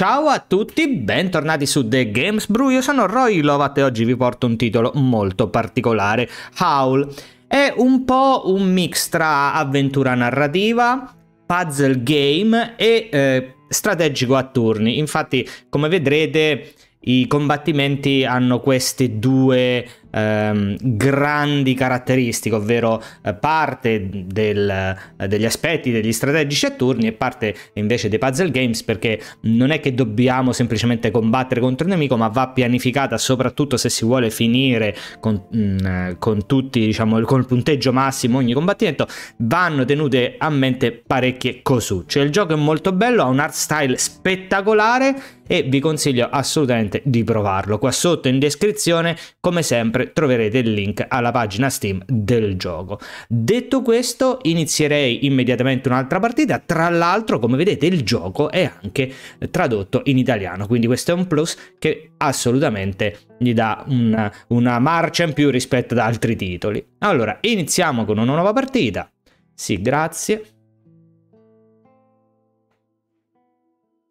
Ciao a tutti, bentornati su The Games Brew, io sono Roy Lovat e oggi vi porto un titolo molto particolare, Howl. È un po' un mix tra avventura narrativa, puzzle game e eh, strategico a turni. Infatti, come vedrete, i combattimenti hanno queste due ehm, grandi caratteristiche, ovvero eh, parte del, eh, degli aspetti degli strategici a turni e parte invece dei puzzle games perché non è che dobbiamo semplicemente combattere contro il nemico ma va pianificata soprattutto se si vuole finire con, mh, mm, con tutti diciamo col punteggio massimo ogni combattimento vanno tenute a mente parecchie cosucce cioè, il gioco è molto bello ha un art style spettacolare e vi consiglio assolutamente di provarlo qua sotto in descrizione come sempre sempre troverete il link alla pagina Steam del gioco. Detto questo, inizierei immediatamente un'altra partita. Tra l'altro, come vedete, il gioco è anche tradotto in italiano, quindi questo è un plus che assolutamente gli dà una, una marcia in più rispetto ad altri titoli. Allora, iniziamo con una nuova partita. Sì, grazie.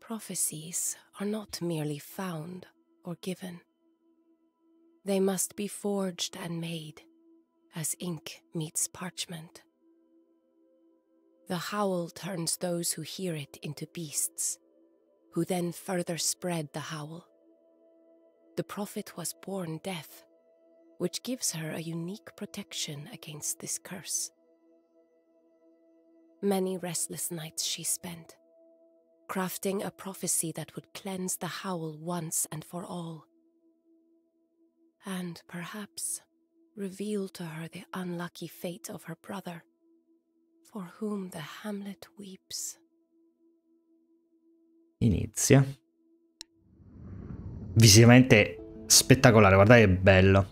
Prophecies are not merely found or given. They must be forged and made, as ink meets parchment. The howl turns those who hear it into beasts, who then further spread the howl. The prophet was born deaf, which gives her a unique protection against this curse. Many restless nights she spent, crafting a prophecy that would cleanse the howl once and for all and perhaps reveal to her the unlucky fate of her brother, for whom the hamlet weeps. Inizia. Visivamente spettacolare, guardate che bello.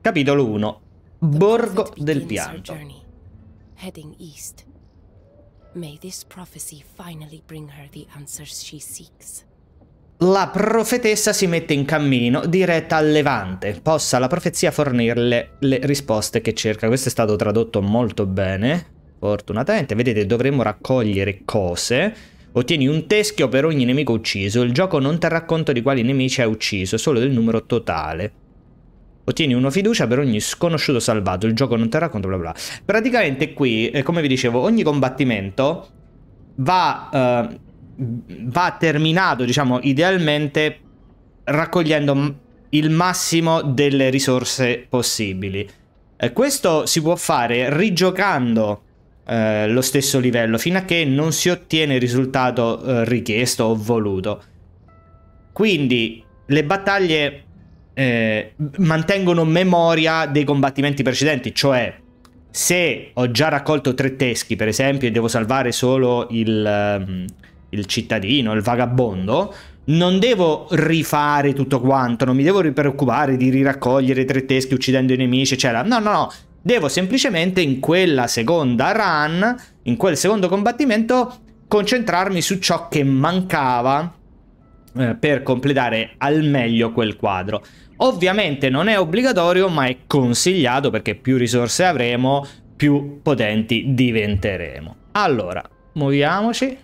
Capitolo 1. Borgo del pianto. Heading east. May this prophecy finally bring her the answers she seeks. La profetessa si mette in cammino, diretta al Levante. Possa la profezia fornirle le risposte che cerca. Questo è stato tradotto molto bene, fortunatamente. Vedete, dovremmo raccogliere cose. Ottieni un teschio per ogni nemico ucciso. Il gioco non terrà conto di quali nemici hai ucciso, solo del numero totale. Ottieni una fiducia per ogni sconosciuto salvato. Il gioco non terrà conto, bla bla. Praticamente qui, eh, come vi dicevo, ogni combattimento va... Uh, va terminato, diciamo, idealmente raccogliendo il massimo delle risorse possibili. Eh, questo si può fare rigiocando eh, lo stesso livello fino a che non si ottiene il risultato eh, richiesto o voluto. Quindi le battaglie eh, mantengono memoria dei combattimenti precedenti, cioè se ho già raccolto tre teschi per esempio e devo salvare solo il... Um, il cittadino, il vagabondo, non devo rifare tutto quanto, non mi devo preoccupare di riraccogliere tre teschi uccidendo i nemici, eccetera. No, no, no. Devo semplicemente in quella seconda run, in quel secondo combattimento, concentrarmi su ciò che mancava eh, per completare al meglio quel quadro. Ovviamente non è obbligatorio, ma è consigliato perché più risorse avremo, più potenti diventeremo. Allora, muoviamoci.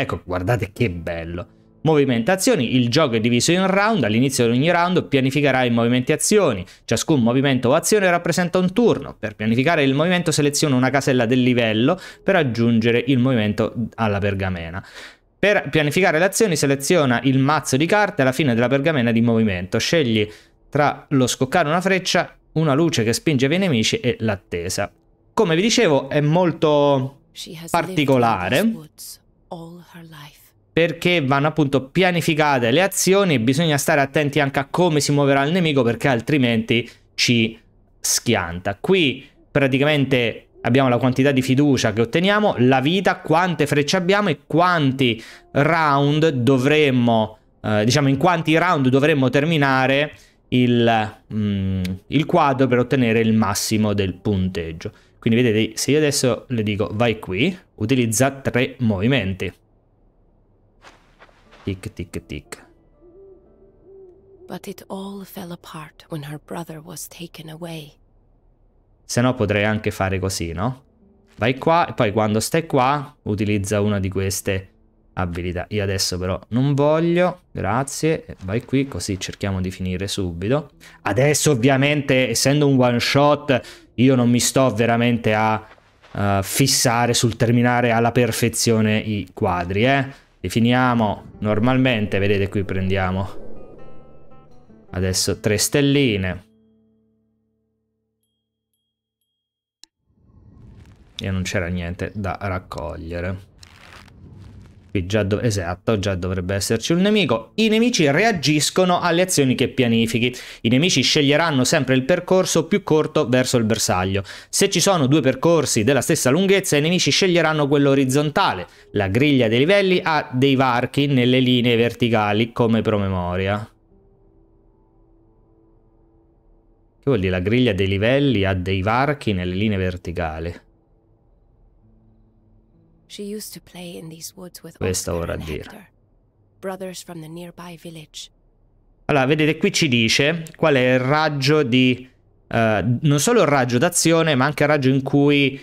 Ecco, guardate che bello. Movimentazioni, il gioco è diviso in round, all'inizio di ogni round pianificherà i movimenti e azioni, ciascun movimento o azione rappresenta un turno, per pianificare il movimento seleziona una casella del livello per aggiungere il movimento alla pergamena. Per pianificare le azioni seleziona il mazzo di carte alla fine della pergamena di movimento, scegli tra lo scoccare una freccia, una luce che spinge via i nemici e l'attesa. Come vi dicevo è molto particolare perché vanno appunto pianificate le azioni e bisogna stare attenti anche a come si muoverà il nemico perché altrimenti ci schianta. Qui praticamente abbiamo la quantità di fiducia che otteniamo, la vita, quante frecce abbiamo e quanti round dovremmo, eh, diciamo in quanti round dovremmo terminare il, mm, il quadro per ottenere il massimo del punteggio. Quindi vedete, se io adesso le dico vai qui, utilizza tre movimenti. Tic tic tic. But it all fell apart when her brother was taken away. Se no potrei anche fare così, no? Vai qua e poi quando stai qua utilizza una di queste abilità. Io adesso però non voglio, grazie, vai qui così cerchiamo di finire subito. Adesso ovviamente essendo un one shot io non mi sto veramente a uh, fissare sul terminare alla perfezione i quadri, eh. finiamo normalmente, vedete qui prendiamo adesso tre stelline. E non c'era niente da raccogliere. Qui già do- esatto, già dovrebbe esserci un nemico. I nemici reagiscono alle azioni che pianifichi. I nemici sceglieranno sempre il percorso più corto verso il bersaglio. Se ci sono due percorsi della stessa lunghezza, i nemici sceglieranno quello orizzontale. La griglia dei livelli ha dei varchi nelle linee verticali come promemoria. Che vuol dire la griglia dei livelli ha dei varchi nelle linee verticali? She used to play in these woods with Questo vorrà dire. brothers from the nearby village. Allora, vedete, qui ci dice qual è il raggio di... Eh, non solo il raggio d'azione, ma anche il raggio in cui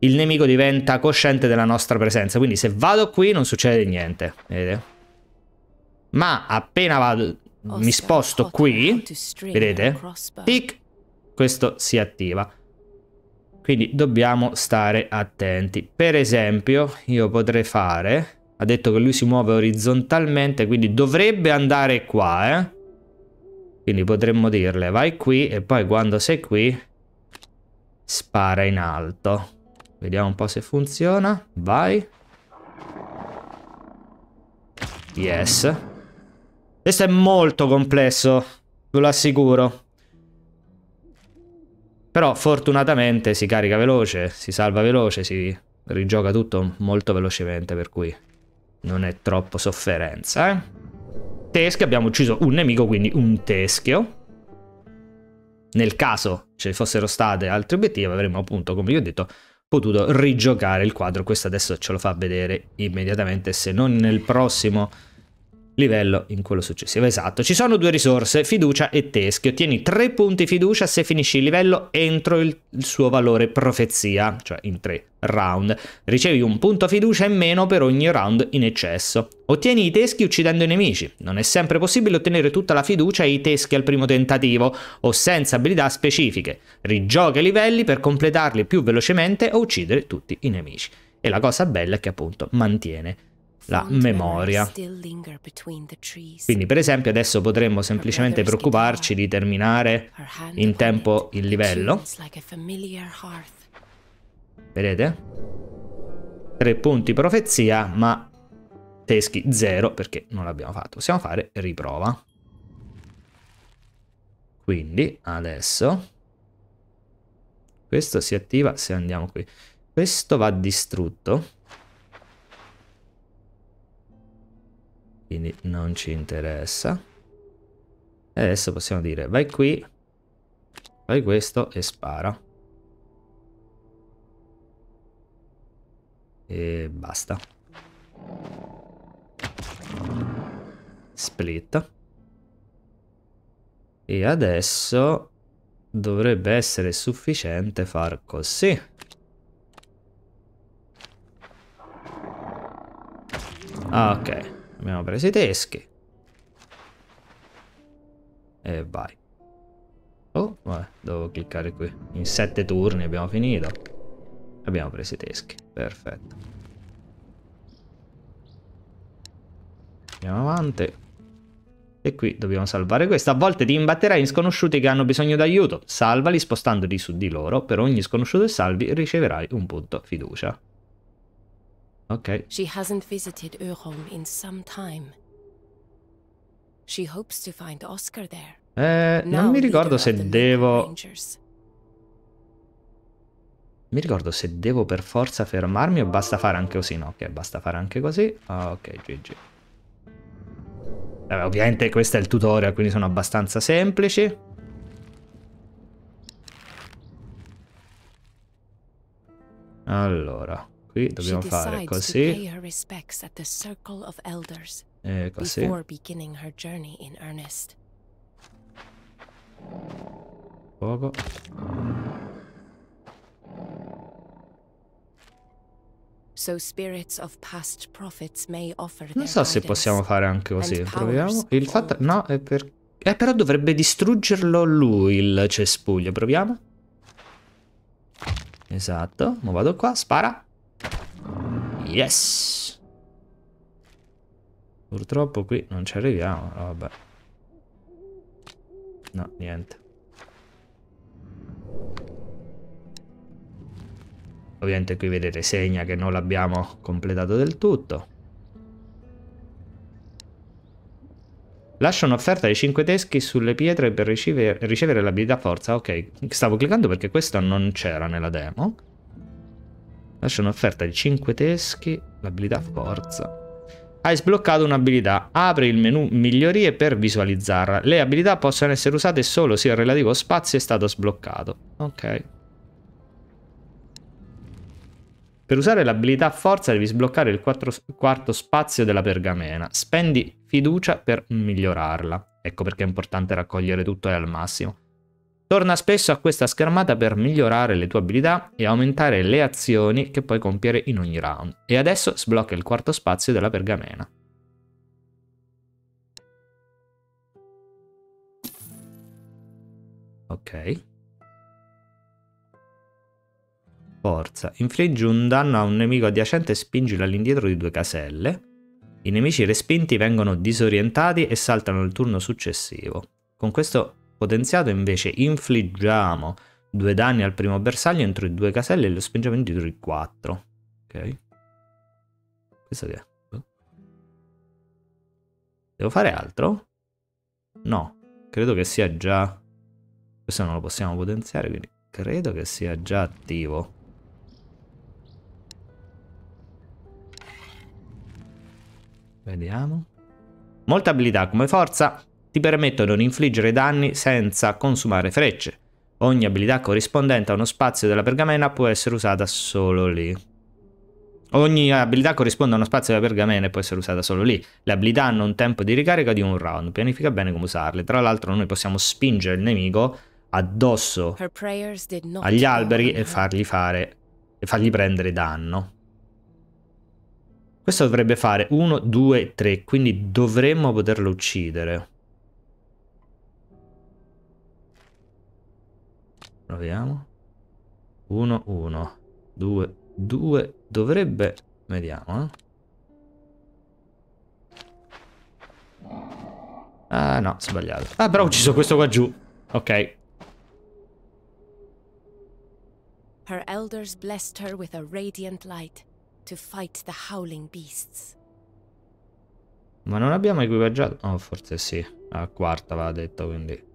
il nemico diventa cosciente della nostra presenza. Quindi se vado qui non succede niente, vedete? Ma appena vado, mi sposto qui, vedete? Tic, questo si attiva. Quindi dobbiamo stare attenti. Per esempio, io potrei fare... Ha detto che lui si muove orizzontalmente, quindi dovrebbe andare qua, eh? Quindi potremmo dirle vai qui e poi quando sei qui spara in alto. Vediamo un po' se funziona. Vai. Yes. Questo è molto complesso, ve lo assicuro. Però fortunatamente si carica veloce, si salva veloce, si rigioca tutto molto velocemente, per cui non è troppo sofferenza. Eh? Teschio, abbiamo ucciso un nemico, quindi un teschio. Nel caso ci fossero state altri obiettivi, avremmo appunto, come vi ho detto, potuto rigiocare il quadro. Questo adesso ce lo fa vedere immediatamente, se non nel prossimo livello in quello successivo. Esatto, ci sono due risorse, fiducia e teschi. Ottieni tre punti fiducia se finisci il livello entro il, il, suo valore profezia, cioè in tre round. Ricevi un punto fiducia in meno per ogni round in eccesso. Ottieni i teschi uccidendo i nemici. Non è sempre possibile ottenere tutta la fiducia e i teschi al primo tentativo o senza abilità specifiche. Rigioca i livelli per completarli più velocemente o uccidere tutti i nemici. E la cosa bella è che appunto mantiene la memoria. Quindi per esempio adesso potremmo semplicemente preoccuparci di terminare in tempo il livello. Vedete? Tre punti profezia, ma teschi zero perché non l'abbiamo fatto. Possiamo fare riprova. Quindi adesso questo si attiva se andiamo qui. Questo va distrutto. quindi non ci interessa e adesso possiamo dire vai qui fai questo e spara e basta split e adesso dovrebbe essere sufficiente far così ah ok Abbiamo preso i teschi. E vai. Oh, vabbè, devo cliccare qui. In sette turni abbiamo finito. Abbiamo preso i teschi. Perfetto. Andiamo avanti. E qui dobbiamo salvare questo. A volte ti imbatterai in sconosciuti che hanno bisogno d'aiuto. Salvali spostandoti su di loro. Per ogni sconosciuto che salvi riceverai un punto fiducia. Okay. She hasn't visited Öholm in some time. She hopes to find Oscar there. Eh, non mi ricordo se devo... Mi ricordo se devo per forza fermarmi o basta fare anche così. No, ok, basta fare anche così. Ok, GG. Eh, ovviamente questo è il tutorial, quindi sono abbastanza semplici. Allora qui dobbiamo fare così e così fuoco non so se possiamo fare anche così proviamo il fatto no è per eh, però dovrebbe distruggerlo lui il cespuglio proviamo esatto ma vado qua spara Yes! Purtroppo qui non ci arriviamo, vabbè. No, niente. Ovviamente qui vedete segna che non l'abbiamo completato del tutto. Lascia un'offerta ai 5 teschi sulle pietre per ricevere, ricevere l'abilità forza. Ok, stavo cliccando perché questo non c'era nella demo. Lascia un'offerta di 5 teschi, l'abilità forza. Hai sbloccato un'abilità. Apri il menu migliorie per visualizzarla. Le abilità possono essere usate solo se il relativo spazio è stato sbloccato. Ok. Per usare l'abilità forza devi sbloccare il quarto spazio della pergamena. Spendi fiducia per migliorarla. Ecco perché è importante raccogliere tutto e al massimo. Torna spesso a questa schermata per migliorare le tue abilità e aumentare le azioni che puoi compiere in ogni round. E adesso sblocca il quarto spazio della pergamena. Ok. Forza. Infliggi un danno a un nemico adiacente e spingilo all'indietro di due caselle. I nemici respinti vengono disorientati e saltano il turno successivo. Con questo potenziato invece infliggiamo due danni al primo bersaglio entro i due caselli e lo spingiamo indietro i quattro. Ok. Questo che è? Devo fare altro? No. Credo che sia già... Questo non lo possiamo potenziare, quindi credo che sia già attivo. Vediamo. Molta abilità come forza ti permettono di infliggere danni senza consumare frecce. Ogni abilità corrispondente a uno spazio della pergamena può essere usata solo lì. Ogni abilità corrisponde a uno spazio della pergamena e può essere usata solo lì. Le abilità hanno un tempo di ricarica di un round, pianifica bene come usarle. Tra l'altro noi possiamo spingere il nemico addosso agli alberi e fargli, fare, e fargli prendere danno. Questo dovrebbe fare 1, 2, 3, quindi dovremmo poterlo uccidere. proviamo 1 1 2 2 dovrebbe vediamo eh? ah no sbagliato ah però ho ucciso questo qua giù ok Her elders blessed her with a radiant light to fight the howling beasts. Ma non abbiamo equipaggiato? Oh, forse sì. La quarta va detto, quindi...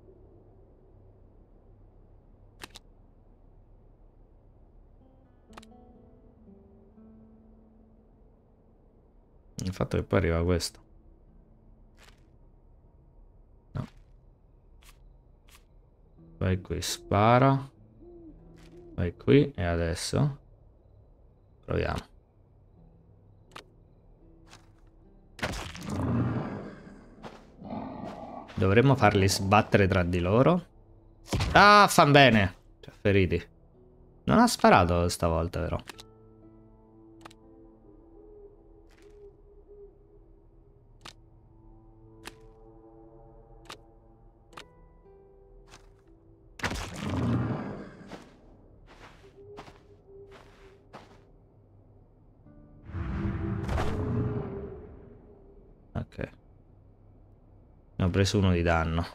Il fatto che poi arriva questo. No. Vai qui, spara. Vai qui e adesso proviamo. Dovremmo farli sbattere tra di loro. Ah, fan bene. Cioè, feriti. Non ha sparato stavolta, però. ho preso uno di danno.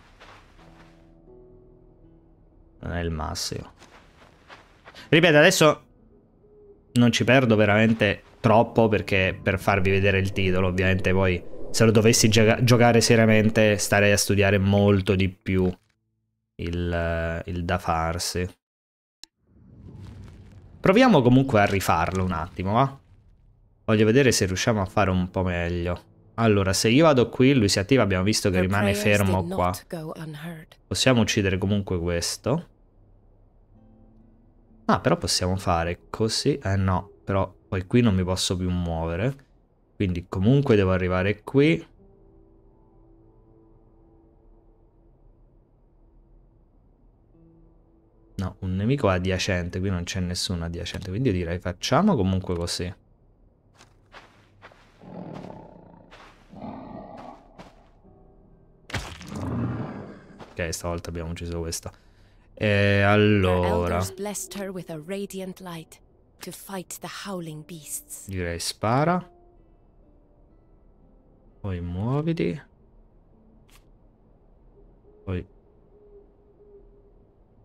Non è il massimo. Ripeto, adesso non ci perdo veramente troppo perché per farvi vedere il titolo, ovviamente poi se lo dovessi gioca giocare seriamente starei a studiare molto di più il, il da farsi. Proviamo comunque a rifarlo un attimo, va? Voglio vedere se riusciamo a fare un po' meglio. Allora, se io vado qui, lui si attiva, abbiamo visto che rimane fermo qua. Possiamo uccidere comunque questo. Ah, però possiamo fare così. Eh no, però poi qui non mi posso più muovere. Quindi comunque devo arrivare qui. No, un nemico adiacente, qui non c'è nessuno adiacente, quindi io direi facciamo comunque così. Ok, stavolta abbiamo ucciso questa. E allora... Direi spara. Poi muoviti. Poi...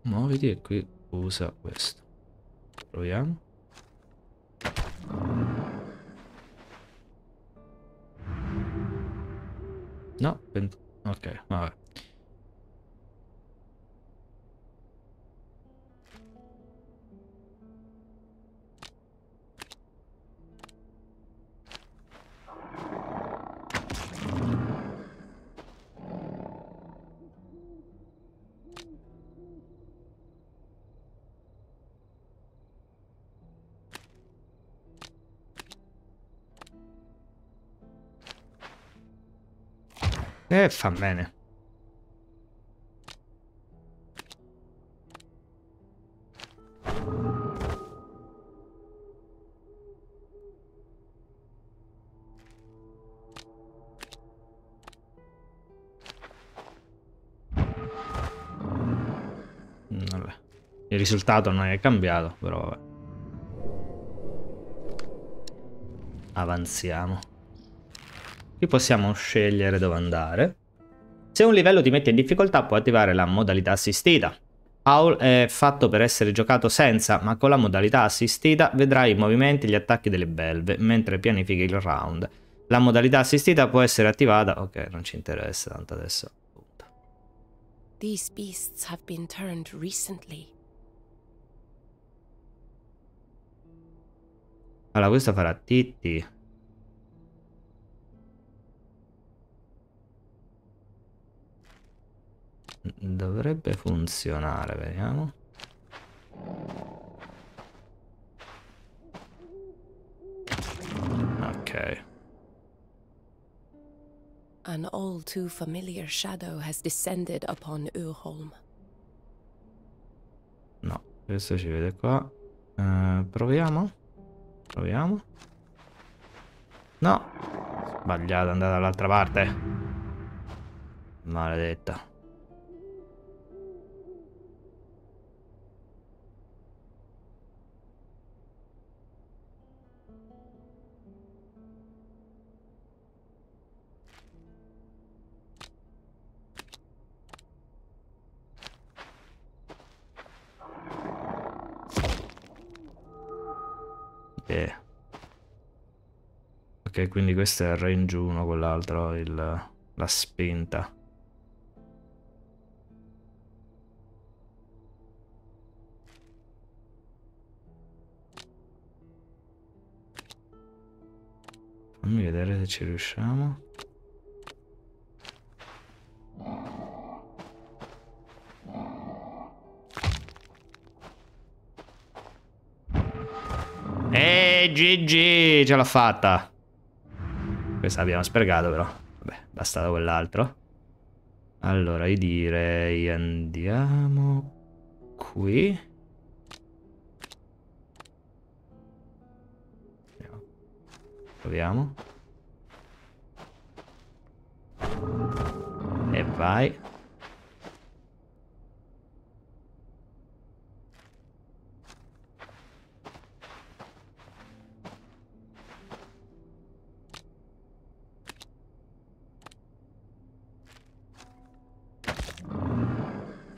Muoviti e qui usa questo. Proviamo. No, ok, vabbè. E eh, fa bene. Mm, vabbè. Il risultato non è cambiato, però vabbè. Avanziamo. Qui possiamo scegliere dove andare. Se un livello ti mette in difficoltà puoi attivare la modalità assistita. Owl è fatto per essere giocato senza, ma con la modalità assistita vedrai i movimenti e gli attacchi delle belve mentre pianifichi il round. La modalità assistita può essere attivata... Ok, non ci interessa tanto adesso. These beasts have been turned recently. Allora, questo farà Titti. dovrebbe funzionare, vediamo. Ok. An all too familiar shadow has descended upon Urholm. No, questo ci vede qua. Uh, proviamo? Proviamo? No! Sbagliato, è andata dall'altra parte. Maledetta. Yeah. Ok, quindi questo è il range 1, quell'altro, la spinta. Fammi vedere se ci riusciamo. Ehi! GG, ce l'ho fatta. Questa l'abbiamo sprecato però. Vabbè, bastava quell'altro. Allora, io direi andiamo qui. Proviamo. E vai.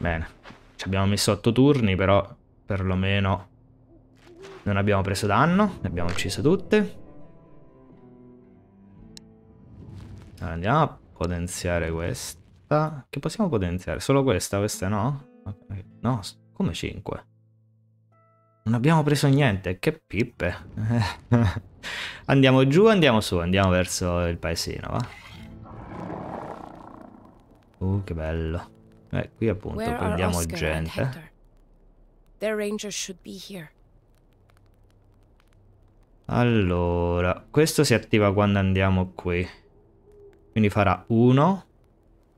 Bene. Ci abbiamo messo 8 turni, però perlomeno non abbiamo preso danno. Le abbiamo uccise tutte. Allora, andiamo a potenziare questa. Che possiamo potenziare? Solo questa? Questa no? No, come 5? Non abbiamo preso niente, che pippe. andiamo giù, andiamo su, andiamo verso il paesino, va. Uh, che bello. Eh, qui appunto Where prendiamo gente. Eh. Allora, questo si attiva quando andiamo qui. Quindi farà uno.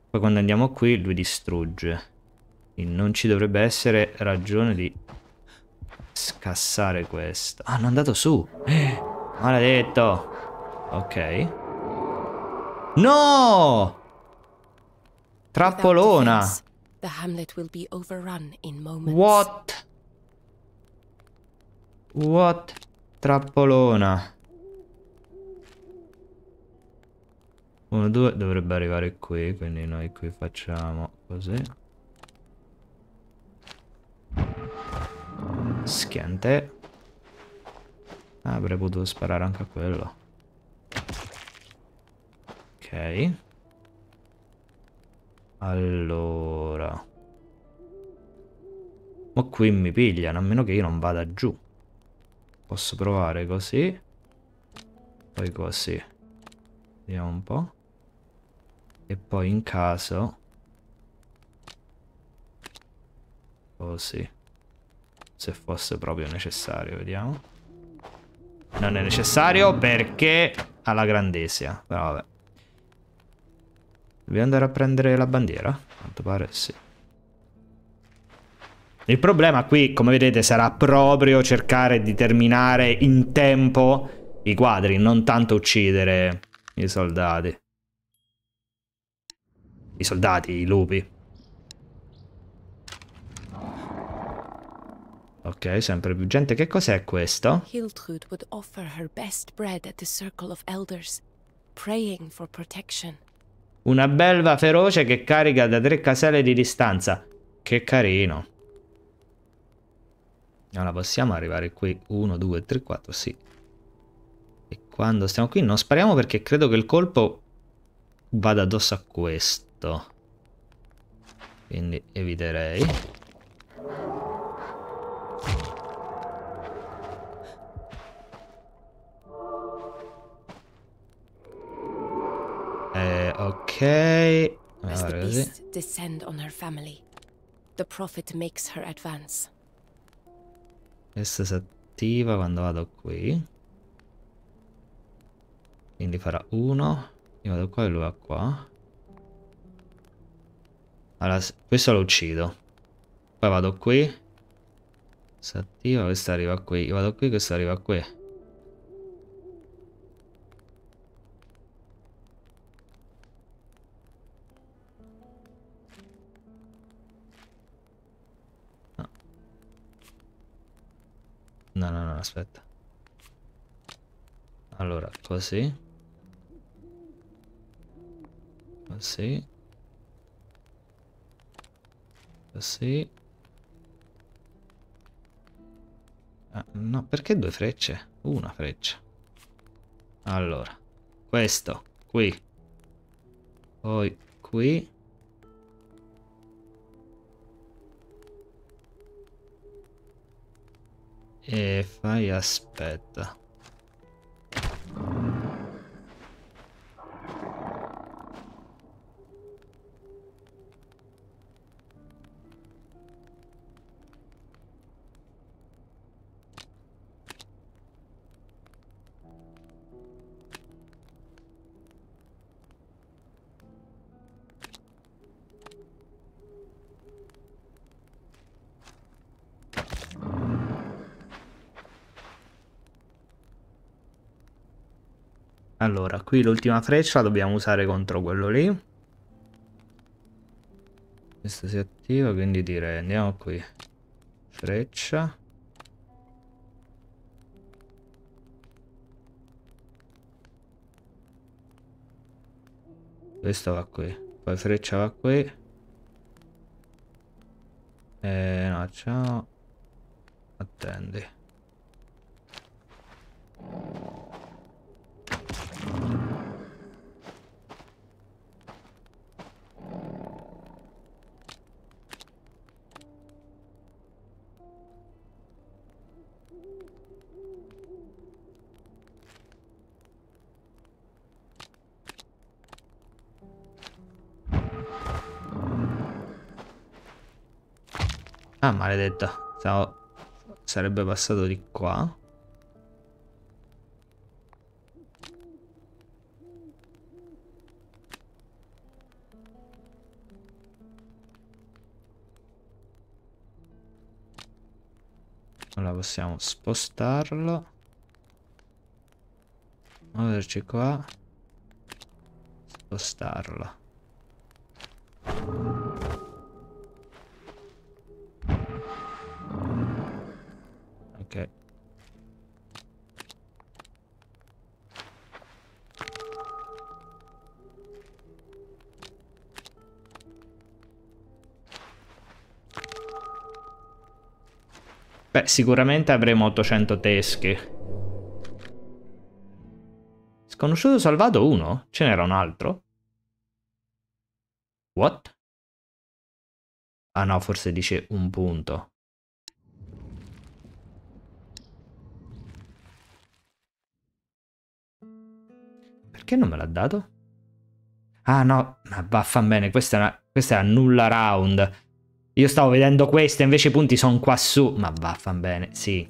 Poi quando andiamo qui lui distrugge. Quindi non ci dovrebbe essere ragione di scassare questo. Ah, è andato su. Eh, maledetto. Ok. No! Trappolona. What? What? Trappolona. Uno, due, dovrebbe arrivare qui, quindi noi qui facciamo così. Schiante. Ah, avrei potuto sparare anche a quello. Ok. Allora. Ma qui mi pigliano, a meno che io non vada giù. Posso provare così. Poi così. Vediamo un po'. E poi in caso... Così. Se fosse proprio necessario, vediamo. Non è necessario perché ha la grandesia. Però vabbè. Dobbiamo andare a prendere la bandiera? A quanto pare sì. Il problema qui, come vedete, sarà proprio cercare di terminare in tempo i quadri, non tanto uccidere i soldati. I soldati, i lupi. Ok, sempre più gente. Che cos'è questo? Hiltrud would offer her best bread at the circle of elders, praying for protection. Una belva feroce che carica da tre caselle di distanza. Che carino. Allora possiamo arrivare qui. 1, 2, 3, 4, sì. E quando stiamo qui non spariamo perché credo che il colpo vada addosso a questo. Quindi eviterei. Eh, ok. Allora, così. Questa si attiva quando vado qui. Quindi farà uno. Io vado qua e lui va qua. Allora, questo lo uccido. Poi vado qui. Si attiva, questo arriva qui. Io vado qui, questo arriva qui. aspetta. Allora, così. Così. Così. Ah, no, perché due frecce? Una freccia. Allora, questo qui. Poi qui. e fai aspetta Allora, qui l'ultima freccia la dobbiamo usare contro quello lì. Questo si attiva, quindi direi andiamo qui. Freccia. Questo va qui. Poi freccia va qui. E eh, no, ciao. Attendi. Ah, maledetta. Stavo... Sarebbe passato di qua. Allora possiamo spostarlo. Muoverci qua. Spostarlo. Beh, sicuramente avremo 800 tesche. Sconosciuto salvato uno? Ce n'era un altro? What? Ah no, forse dice un punto. Perché non me l'ha dato? Ah no, ma vaffan bene, questa è, una, questa è a nulla round. Io stavo vedendo questa, invece i punti sono qua su. Ma vaffan bene, sì.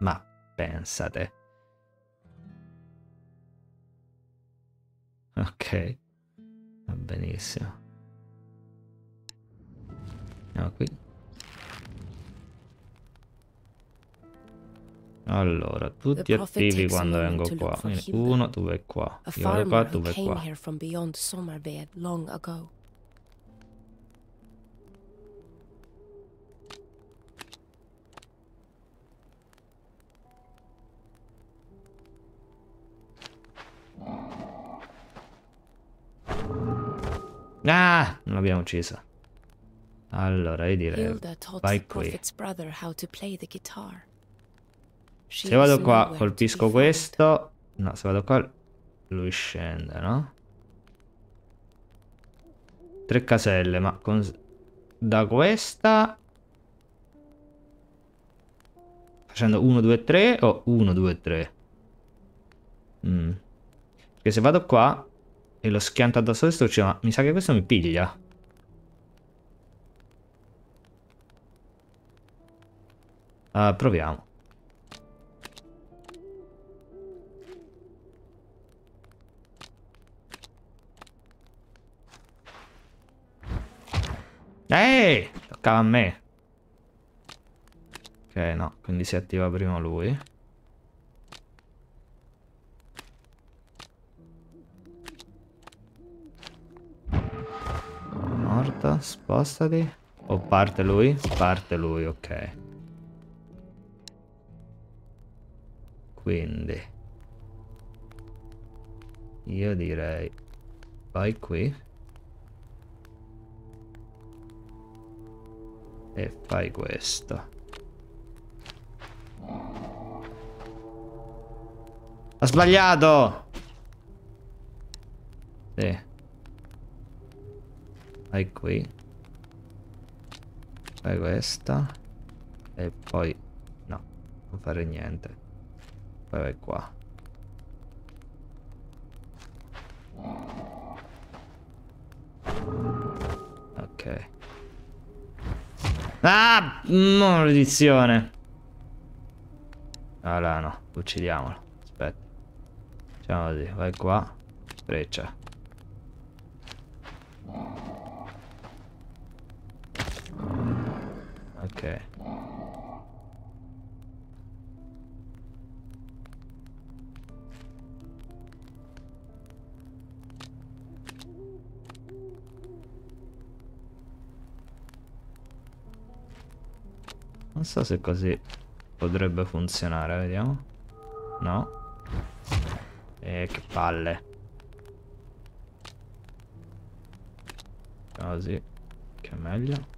Ma pensate. Ok. Va benissimo. Andiamo qui. Allora, tutti attivi quando vengo qua. Quindi uno, vai qua. Io vado qua, tu vai qua. Ah, non l'abbiamo uccisa. Allora, io direi vai qui. Se vado qua, colpisco questo. No, se vado qua, lui scende, no? Tre caselle, ma con... da questa... Facendo 1, 2, 3 o 1, 2, 3? Perché se vado qua, e lo schianta addosso a Destrucci, ma mi sa che questo mi piglia. Uh, proviamo. Ehi! Toccava a me. Ok, no, quindi si attiva prima lui. morta. Spostati. O parte lui? Parte lui, ok. Quindi. Io direi... Vai qui. E fai questo. Ha sbagliato! Sì. Vai qui. Fai questa. E poi... No, non fare niente. Poi vai qua. Ok. Ah! Maledizione! Allora no, uccidiamolo. Aspetta. Facciamo così, vai qua. Freccia. Cioè. Non so se così potrebbe funzionare, vediamo. No. E che palle. Così. Che è meglio.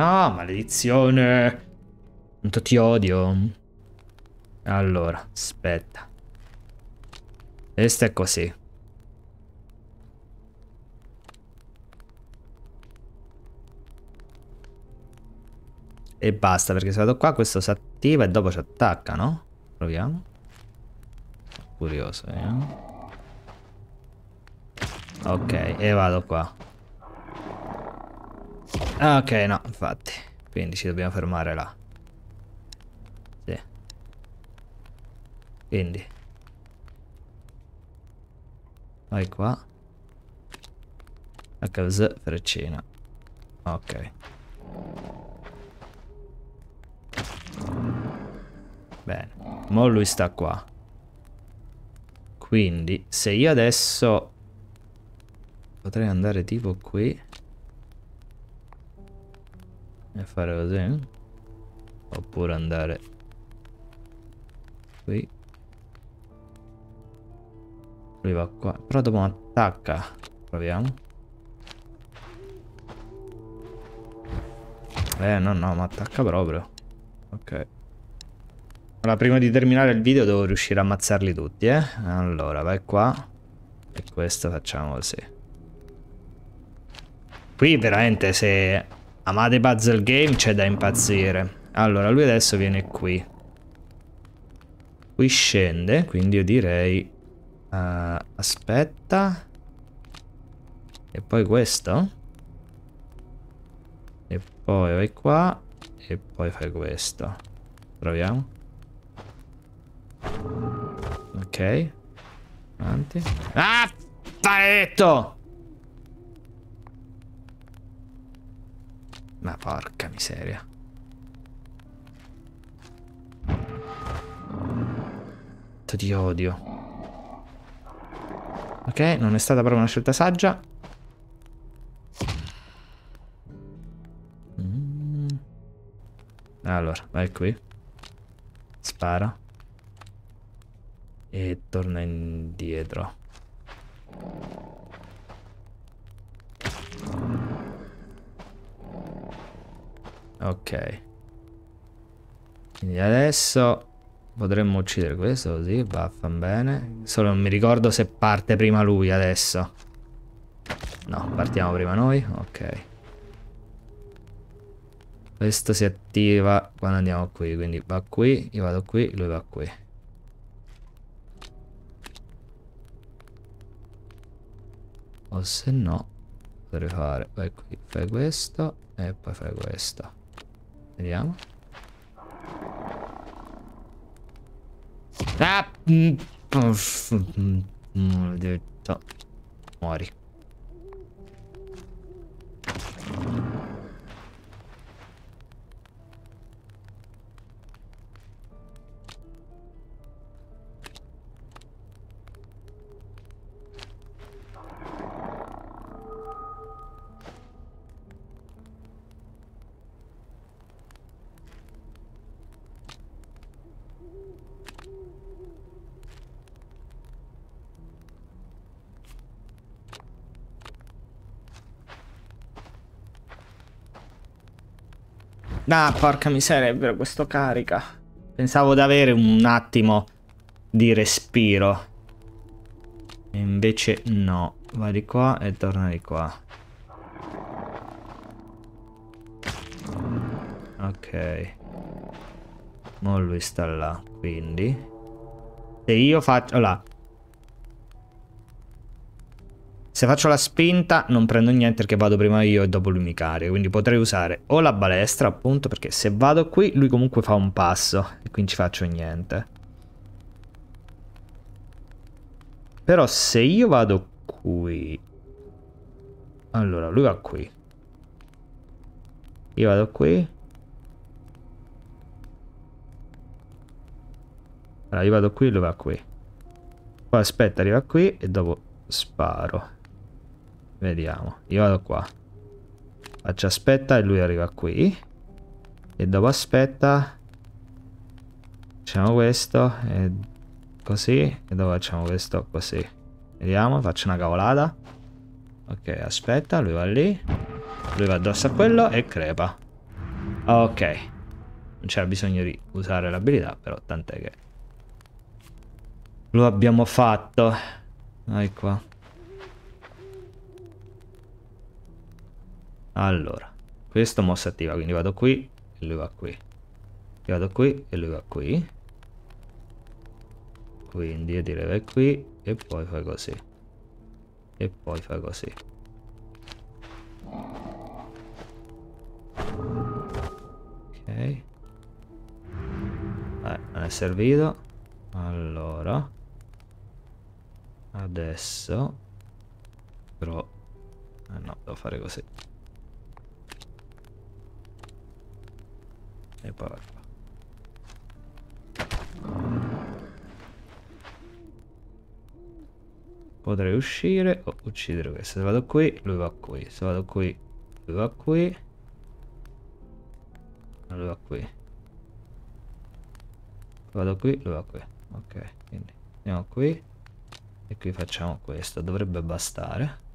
No, maledizione. Quanto ti odio. Allora, aspetta. Questa è così. E basta, perché se vado qua questo si attiva e dopo ci attacca, no? Proviamo. Curioso, Eh? Ok, e vado qua. Ah, ok, no, infatti. Quindi ci dobbiamo fermare là. Sì. Quindi. Vai qua. HZ freccina. Ok. Bene. Mo lui sta qua. Quindi, se io adesso... Potrei andare tipo qui e fare così oppure andare qui lui va qua però dopo attacca proviamo Eh no no ma attacca proprio Ok Allora prima di terminare il video devo riuscire a ammazzarli tutti eh Allora vai qua E questo facciamo così Qui veramente se Amate puzzle game c'è da impazzire. Allora, lui adesso viene qui. Qui scende, quindi io direi... Uh, aspetta. E poi questo? E poi vai qua. E poi fai questo. Proviamo. Ok. Avanti. Ah! Paletto! Ma porca miseria. Ti odio. Ok, non è stata proprio una scelta saggia. Mm. Allora, vai qui. Spara. E torna indietro. Ok. Quindi adesso potremmo uccidere questo così, vaffan bene. Solo non mi ricordo se parte prima lui adesso. No, partiamo prima noi, ok. Questo si attiva quando andiamo qui, quindi va qui, io vado qui, lui va qui. O se no, potrei fare, vai qui, fai questo e poi fai questo. Vediamo. Ah! Muori. Ah, porca miseria, è vero, questo carica. Pensavo di avere un attimo di respiro. E invece no. Va di qua e torna di qua. Ok. Mo lui sta là, quindi... Se io faccio... Allora, Se faccio la spinta non prendo niente perché vado prima io e dopo lui mi carica, quindi potrei usare o la balestra appunto perché se vado qui lui comunque fa un passo e quindi ci faccio niente. Però se io vado qui... Allora, lui va qui. Io vado qui. Allora, io vado qui e lui va qui. Poi aspetta, arriva qui e dopo sparo. Vediamo, io vado qua. Faccio aspetta e lui arriva qui. E dopo aspetta... Facciamo questo e così. E dopo facciamo questo così. Vediamo, faccio una cavolata. Ok, aspetta, lui va lì. Lui va addosso a quello e crepa. Ok. Non c'era bisogno di usare l'abilità, però tant'è che... Lo abbiamo fatto. Vai qua. Allora, questo mossa attiva, quindi vado qui e lui va qui. Io vado qui e lui va qui. Quindi io direi vai qui e poi fai così. E poi fai così. Ok. Vabbè, non è servito. Allora. Adesso. Però... Eh no, devo fare così. E poi vai Potrei uscire o uccidere questo. Se vado qui, lui va qui. Se vado qui, lui va qui. Lui va qui. Vado qui, lui va qui. Ok, quindi andiamo qui. E qui facciamo questo. Dovrebbe bastare.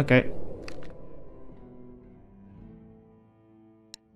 ok.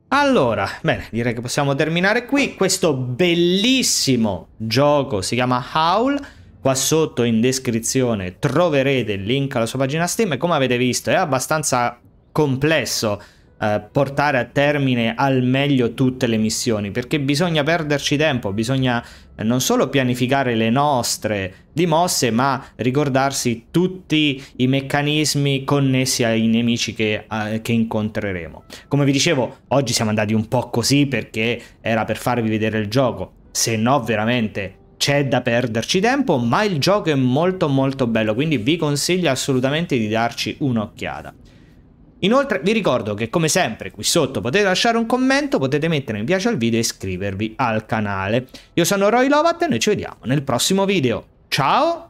Allora, bene, direi che possiamo terminare qui. Questo bellissimo gioco si chiama Howl. Qua sotto in descrizione troverete il link alla sua pagina Steam. E come avete visto è abbastanza complesso eh, portare a termine al meglio tutte le missioni, perché bisogna perderci tempo, bisogna eh, non solo pianificare le nostre di mosse, ma ricordarsi tutti i meccanismi connessi ai nemici che, eh, che, incontreremo. Come vi dicevo, oggi siamo andati un po' così perché era per farvi vedere il gioco, se no veramente c'è da perderci tempo, ma il gioco è molto molto bello, quindi vi consiglio assolutamente di darci un'occhiata. Inoltre vi ricordo che come sempre qui sotto potete lasciare un commento, potete mettere mi piace al video e iscrivervi al canale. Io sono Roy Lovat e noi ci vediamo nel prossimo video. Ciao!